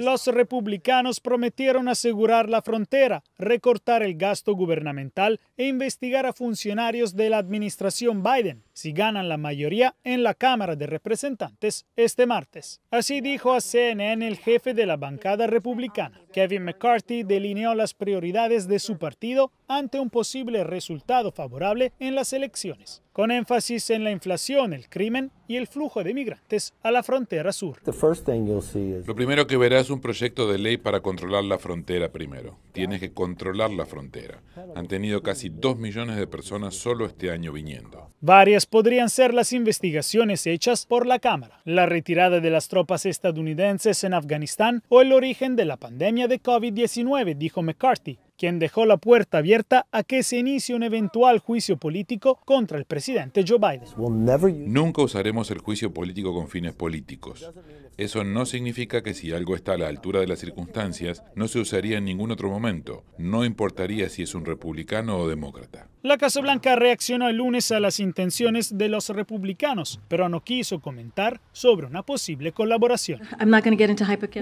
Los republicanos prometieron asegurar la frontera, recortar el gasto gubernamental e investigar a funcionarios de la administración Biden si ganan la mayoría en la Cámara de Representantes este martes. Así dijo a CNN el jefe de la bancada republicana. Kevin McCarthy delineó las prioridades de su partido ante un posible resultado favorable en las elecciones con énfasis en la inflación, el crimen y el flujo de migrantes a la frontera sur. Lo primero que verás es un proyecto de ley para controlar la frontera primero. Tienes que controlar la frontera. Han tenido casi dos millones de personas solo este año viniendo. Varias podrían ser las investigaciones hechas por la Cámara, la retirada de las tropas estadounidenses en Afganistán o el origen de la pandemia de COVID-19, dijo McCarthy, quien dejó la puerta abierta a que se inicie un eventual juicio político contra el presidente Joe Biden. Nunca usaremos el juicio político con fines políticos. Eso no significa que si algo está a la altura de las circunstancias, no se usaría en ningún otro momento. No importaría si es un republicano o demócrata. La Casa Blanca reaccionó el lunes a las intenciones de los republicanos, pero no quiso comentar sobre una posible colaboración.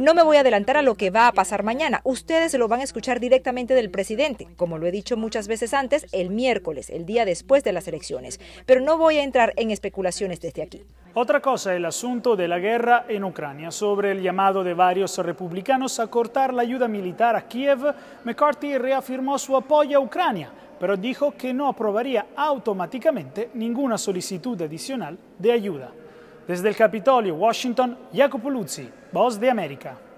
No me voy a adelantar a lo que va a pasar mañana. Ustedes lo van a escuchar directamente de el presidente, como lo he dicho muchas veces antes, el miércoles, el día después de las elecciones. Pero no voy a entrar en especulaciones desde aquí. Otra cosa, el asunto de la guerra en Ucrania. Sobre el llamado de varios republicanos a cortar la ayuda militar a Kiev, McCarthy reafirmó su apoyo a Ucrania, pero dijo que no aprobaría automáticamente ninguna solicitud adicional de ayuda. Desde el Capitolio, Washington, Jacopo Luzzi, Voz de América.